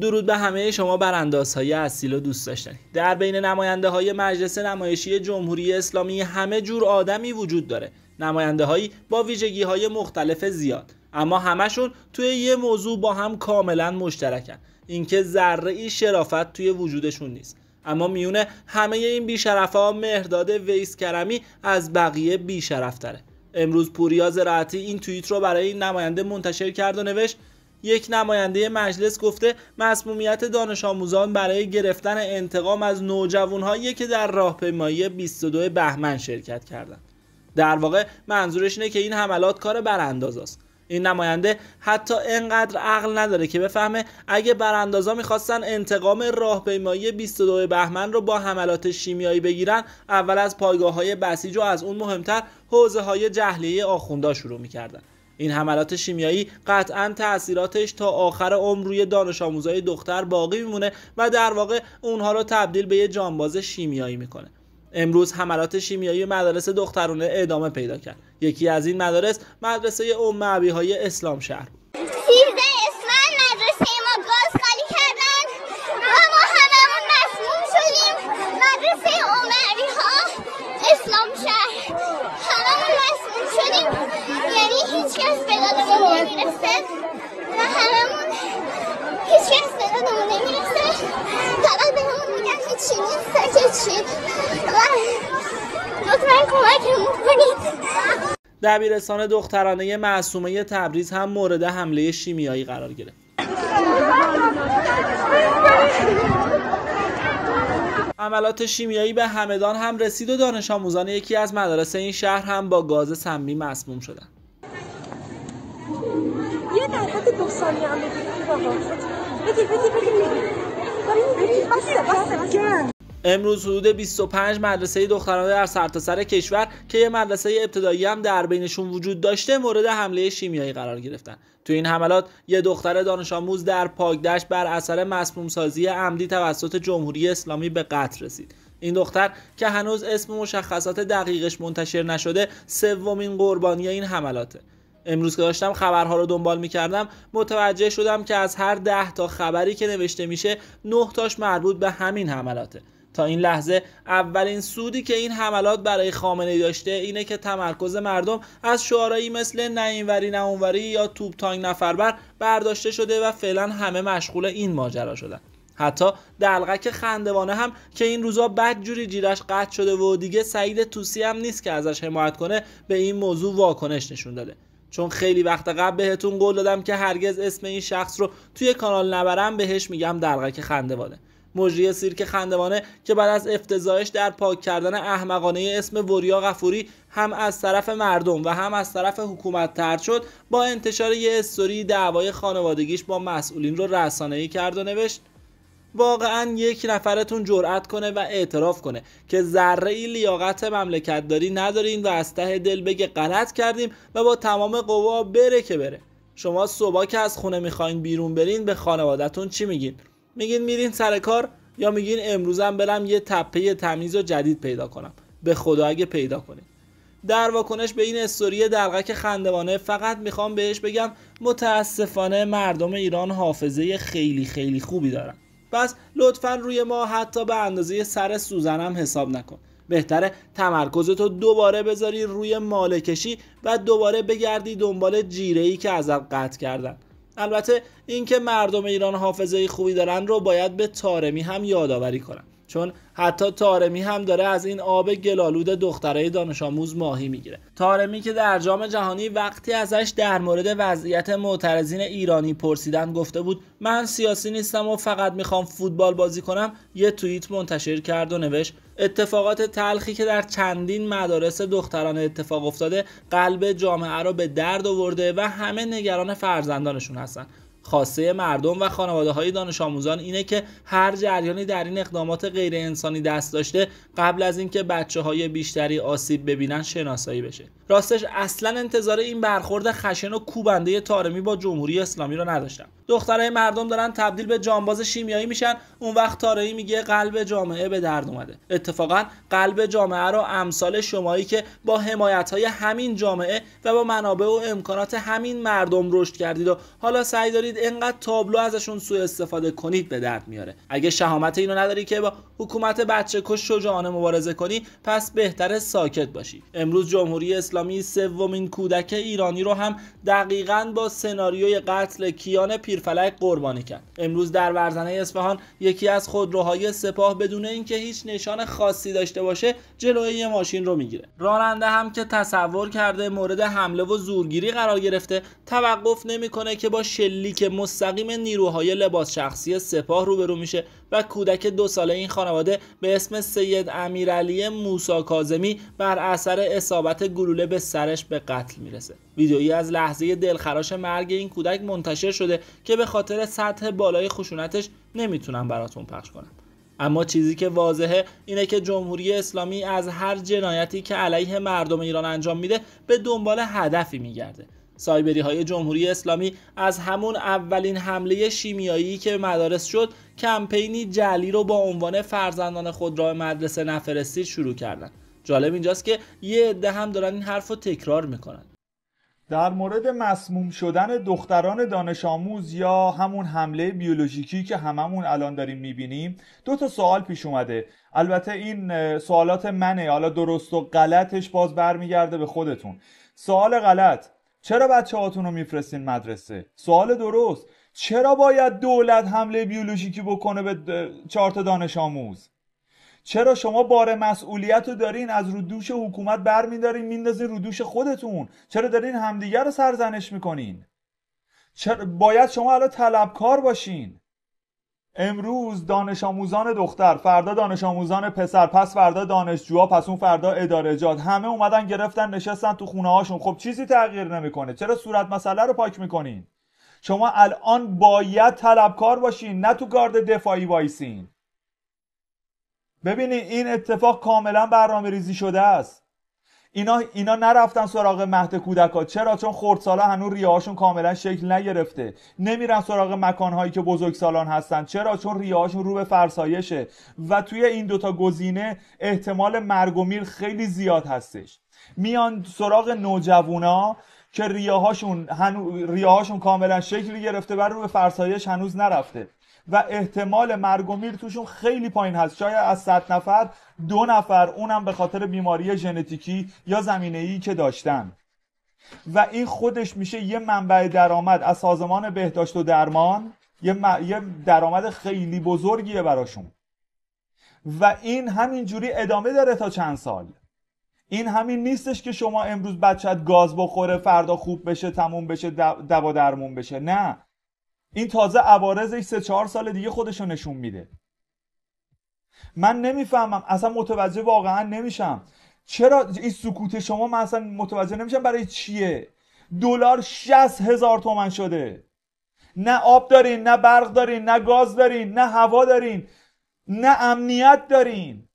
درود به همه شما براندازهای اصیل و دوست داشتنی در بین نماینده های مجلس نمایشی جمهوری اسلامی همه جور آدمی وجود داره نماینده هایی با ویژگی های مختلف زیاد اما همشون توی یه موضوع با هم کاملا مشترکن اینکه ذره ای شرافت توی وجودشون نیست اما میونه همه این بیشرف ها مهرداد ویس کرمی از بقیه بیشرفتره امروز پوریا زراعتی این توییت رو برای این نماینده منتشر کرد و نوشت یک نماینده مجلس گفته مسمومیت دانش آموزان برای گرفتن انتقام از نوجوانهایی که در راهپیمایی 22 بهمن شرکت کردند. در واقع منظورش اینه که این حملات کار برانداز است. این نماینده حتی انقدر عقل نداره که بفهمه اگه براندازا میخواستن انتقام راهپیمایی 22 بهمن رو با حملات شیمیایی بگیرن اول از پایگاه های بسیج و از اون مهمتر حوزه های جهلیه آخوندا شروع میکردن این حملات شیمیایی قطعا تاثیراتش تا آخر عمر روی دانش آموزای دختر باقی میمونه و در واقع اونها رو تبدیل به یه جانباز شیمیایی میکنه امروز حملات شیمیایی مدارس دخترانه ادامه پیدا کرد یکی از این مدارس مدرسه ام های اسلام شهر بود دبیرستان دخترانه معصومه تبریز هم مورد حمله شیمیایی قرار گرفت عملات شیمیایی به همدان هم رسید و دانش آموزان یکی از مدارس این شهر هم با گاز سمی مسموم شدند. یه امروز حدود 25 مدرسه دخترانه در سرتاسر سر کشور که یه مدرسه ابتدایی هم در بینشون وجود داشته مورد حمله شیمیایی قرار گرفتن تو این حملات یه دختر دانش آموز در پاکدشت بر اثر مسموم سازی عمدی توسط جمهوری اسلامی به قتل رسید این دختر که هنوز اسم مشخصات دقیقش منتشر نشده سومین قربانی این حملاته امروز که داشتم خبرها رو دنبال میکردم متوجه شدم که از هر ده تا خبری که نوشته میشه نه تاش مربوط به همین حملاته تا این لحظه اولین سودی که این حملات برای خامنه داشته اینه که تمرکز مردم از شعارهایی مثل نه اینوری یا توپ تانگ نفربر برداشته شده و فعلا همه مشغول این ماجرا شدن حتی دلغک خندوانه هم که این روزا بد جوری جیرش قطع شده و دیگه سعید توسی هم نیست که ازش حمایت کنه به این موضوع واکنش نشون داده چون خیلی وقت قبل بهتون قول دادم که هرگز اسم این شخص رو توی کانال نبرم بهش میگم دلغک خندوانه مجری سیرک خندوانه که بعد از افتضاحش در پاک کردن احمقانه اسم وریا غفوری هم از طرف مردم و هم از طرف حکومت ترد شد با انتشار یه استوری دعوای خانوادگیش با مسئولین رو ای کرد و نوشت واقعا یک نفرتون جرأت کنه و اعتراف کنه که ذره ای لیاقت مملکتداری ندارین و از ته دل بگه غلط کردیم و با تمام قوا بره که بره شما صبح که از خونه میخواین بیرون برین به خانوادهتون چی میگین میگین میرین سر کار یا میگین امروزم برم یه تپه تمیز و جدید پیدا کنم به خدا اگه پیدا کنید در واکنش به این استوری دلغک خندوانه فقط میخوام بهش بگم متاسفانه مردم ایران حافظه خیلی خیلی خوبی دارن پس لطفا روی ما حتی به اندازه سر سوزنم حساب نکن بهتره تمرکزتو دوباره بذاری روی مالکشی و دوباره بگردی دنبال جیره ای که ازت قطع کردن البته اینکه مردم ایران حافظه خوبی دارن رو باید به تارمی هم یادآوری کنم چون حتی تارمی هم داره از این آب گلالود دخترای دانش آموز ماهی میگیره تارمی که در جام جهانی وقتی ازش در مورد وضعیت معترضین ایرانی پرسیدن گفته بود من سیاسی نیستم و فقط میخوام فوتبال بازی کنم یه توییت منتشر کرد و نوشت اتفاقات تلخی که در چندین مدارس دختران اتفاق افتاده قلب جامعه را به درد آورده و همه نگران فرزندانشون هستن خاصه مردم و خانواده های دانش آموزان اینه که هر جریانی در این اقدامات غیر انسانی دست داشته قبل از اینکه بچه های بیشتری آسیب ببینن شناسایی بشه راستش اصلا انتظار این برخورد خشن و کوبنده تارمی با جمهوری اسلامی رو نداشتم دخترای مردم دارن تبدیل به جانباز شیمیایی میشن اون وقت تارمی میگه قلب جامعه به درد اومده اتفاقا قلب جامعه رو امثال شمایی که با حمایت های همین جامعه و با منابع و امکانات همین مردم رشد کردید و حالا سعی دارید اینقدر تابلو ازشون سوء استفاده کنید به درد میاره اگه شهامت اینو نداری که با حکومت بچه کش شجاعانه مبارزه کنی پس بهتره ساکت باشی امروز جمهوری اسلامی سومین کودک ایرانی رو هم دقیقا با سناریوی قتل کیان پیرفلک قربانی کرد امروز در ورزنه اصفهان یکی از خودروهای سپاه بدون اینکه هیچ نشان خاصی داشته باشه جلوی یه ماشین رو میگیره راننده هم که تصور کرده مورد حمله و زورگیری قرار گرفته توقف نمیکنه که با شلیک که مستقیم نیروهای لباس شخصی سپاه روبرو میشه و کودک دو ساله این خانواده به اسم سید امیرعلی موسا کازمی بر اثر اصابت گلوله به سرش به قتل میرسه ویدیویی از لحظه دلخراش مرگ این کودک منتشر شده که به خاطر سطح بالای خشونتش نمیتونم براتون پخش کنم اما چیزی که واضحه اینه که جمهوری اسلامی از هر جنایتی که علیه مردم ایران انجام میده به دنبال هدفی میگرده سایبری های جمهوری اسلامی از همون اولین حمله شیمیایی که مدارس شد کمپینی جلی رو با عنوان فرزندان خود را مدرسه نفرستید شروع کردن جالب اینجاست که یه عده هم دارن این حرف رو تکرار میکنن در مورد مسموم شدن دختران دانش آموز یا همون حمله بیولوژیکی که هممون الان داریم میبینیم دو تا سوال پیش اومده البته این سوالات منه حالا درست و غلطش باز برمیگرده به خودتون سوال غلط چرا بچه هاتون رو میفرستین مدرسه سوال درست چرا باید دولت حمله بیولوژیکی بکنه به چارت دانش آموز چرا شما بار مسئولیت رو دارین از رو دوش حکومت برمیدارین میندازین رو دوش خودتون چرا دارین همدیگر رو سرزنش میکنین چرا باید شما الان طلبکار باشین امروز دانش آموزان دختر فردا دانش آموزان پسر پس فردا دانشجوها پس اون فردا جات همه اومدن گرفتن نشستن تو خونه هاشون خب چیزی تغییر نمیکنه چرا صورت مسئله رو پاک میکنین شما الان باید طلبکار باشین نه تو گارد دفاعی وایسین ببینید این اتفاق کاملا برنامه ریزی شده است اینا اینا نرفتن سراغ مهد کودکا چرا چون خردسالا هنوز ریاهاشون کاملا شکل نگرفته نمیرن سراغ مکانهایی که بزرگسالان هستن چرا چون ریاهاشون رو به فرسایشه و توی این دوتا گزینه احتمال مرگ و میر خیلی زیاد هستش میان سراغ نوجوونا که ریاهاشون ریاهاشون کاملا شکل گرفته و رو به فرسایش هنوز نرفته و احتمال مرگ و میر توشون خیلی پایین هست شاید از 100 نفر دو نفر اونم به خاطر بیماری ژنتیکی یا زمینه ای که داشتن و این خودش میشه یه منبع درآمد از سازمان بهداشت و درمان یه, م... یه درآمد خیلی بزرگیه براشون و این همینجوری ادامه داره تا چند سال این همین نیستش که شما امروز بچت گاز بخوره فردا خوب بشه تموم بشه دوا درمون بشه نه این تازه عوارضش سه چهار سال دیگه خودشو نشون میده من نمیفهمم اصلا متوجه واقعا نمیشم چرا این سکوت شما من اصلا متوجه نمیشم برای چیه دلار 60 هزار تومن شده نه آب دارین نه برق دارین نه گاز دارین نه هوا دارین نه امنیت دارین